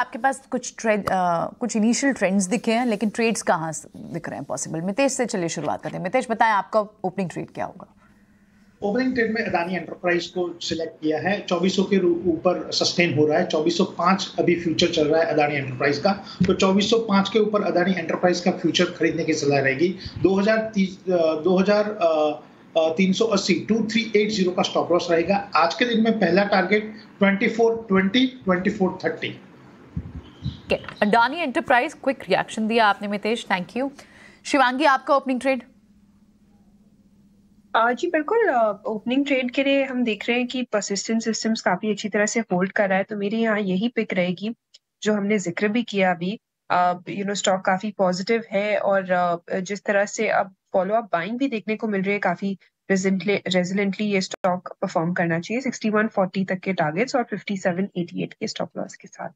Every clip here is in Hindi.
आपके पास कुछ ट्रेड कुछ इनिशियल ट्रेंड्स दिखे हैं लेकिन ट्रेड्स कहाँ दिख रहे हैं पॉसिबल मितेश से चलिए शुरुआत करते हैं मितेश बताएं आपका ओपनिंग ट्रेड क्या होगा ओपनिंग ट्रेड में अदानी एंटरप्राइज को सिलेक्ट किया है 2400 के ऊपर सस्टेन हो रहा है 2405 अभी फ्यूचर चल रहा है अदानी एंटरप्राइज का तो 2405 के ऊपर अदानी एंटरप्राइज का फ्यूचर खरीदने की सलाह रहेगी 2030 2000 380 2380 का स्टॉप लॉस रहेगा आज के दिन में पहला target twenty four 2430 Adani enterprise quick reaction दिया आपने मितेश थैंक यू शिवांगी आपका ओपनिंग ट्रेड जी बिल्कुल ओपनिंग ट्रेड के लिए हम देख रहे हैं कि परसिस्टेंट सिस्टम्स काफी अच्छी तरह से होल्ड कर रहा है तो मेरे यहाँ यही पिक रहेगी जो हमने जिक्र भी किया अभी यू नो स्टॉक काफी पॉजिटिव है और uh, जिस तरह से अब फॉलो अप बाइंग भी देखने को मिल रही है काफी रेजिलेंटली ये स्टॉक परफॉर्म करना चाहिए 6140 तक के टारगेट्स और 5788 के स्टॉप लॉस के साथ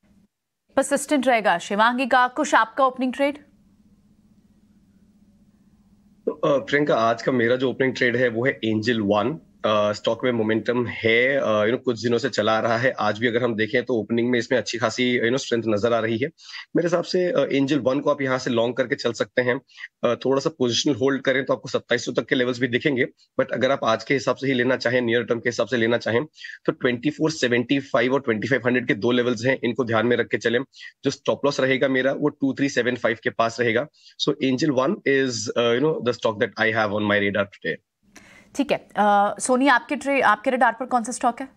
परसिस्टेंट रहेगा शिवांगी का कुछ आपका ओपनिंग ट्रेड तो, प्रियंका आज का मेरा जो ओपनिंग ट्रेड है वो है एंजल वन स्टॉक में मोमेंटम है यू नो कुछ दिनों से चला रहा है आज भी अगर हम देखें तो ओपनिंग में इसमें अच्छी खासी यू नो स्ट्रेंथ नजर आ रही है मेरे हिसाब से एंजल वन को आप यहाँ से लॉन्ग करके चल सकते हैं थोड़ा सा पोजिशनल होल्ड करें तो आपको सत्ताईस तक के लेवल्स भी दिखेंगे बट अगर आप आज के हिसाब से ही लेना चाहें नियर टर्म के हिसाब से लेना चाहें तो ट्वेंटी और ट्वेंटी के दो लेवल्स हैं इनको ध्यान में रख के चले जो स्टॉप लॉस रहेगा मेरा वो टू के पास रहेगा so Angel One is you know the stock that I have on my radar today ठीक है सोनी आपके ट्रे आपके रेडार पर कौन सा स्टॉक है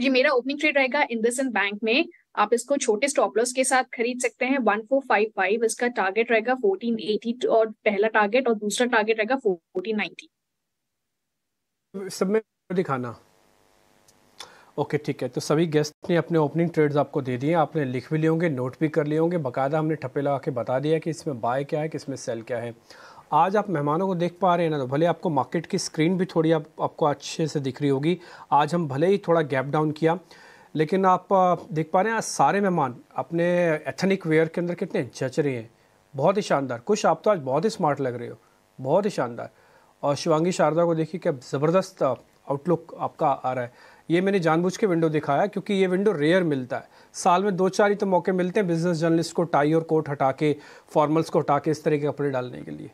जी मेरा ओपनिंग ट्रेड रहेगा इंडसइंड बैंक में आप इसको छोटे स्टॉप लॉस के साथ खरीद सकते हैं 1455 इसका टारगेट रहेगा 1480 और पहला टारगेट और दूसरा टारगेट रहेगा 1490 सब में दिखाना ओके ठीक है तो सभी गेस्ट ने अपने ओपनिंग ट्रेड्स आपको दे दिए आपने लिख भी लिए होंगे नोट भी कर लिए होंगे बकायदा हमने ठप्पे लगा के बता दिया कि इसमें बाय क्या है कि इसमें सेल क्या है आज आप मेहमानों को देख पा रहे हैं ना तो भले आपको मार्केट की स्क्रीन भी थोड़ी आप, आपको अच्छे से दिख रही होगी आज हम भले ही थोड़ा गैप डाउन किया लेकिन आप देख पा रहे हैं आज सारे मेहमान अपने एथनिक वेयर के अंदर कितने जच रहे हैं बहुत ही शानदार कुछ आप तो आज बहुत ही स्मार्ट लग रहे हो बहुत ही शानदार और शिवांगी शारदा को देखिए कि ज़बरदस्त आउटलुक आपका आ रहा है ये मैंने जानबूझ के विंडो दिखाया क्योंकि ये विंडो रेयर मिलता है साल में दो चार ही तो मौके मिलते हैं बिजनेस जर्नलिस्ट को टाई और कोट हटा के फॉर्मल्स को हटा के इस तरह के कपड़े डालने के लिए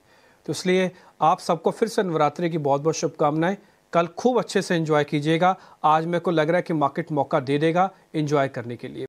तो इसलिए आप सबको फिर से नवरात्रि की बहुत बहुत शुभकामनाएं कल खूब अच्छे से एंजॉय कीजिएगा आज मेरे को लग रहा है कि मार्केट मौका दे देगा एंजॉय करने के लिए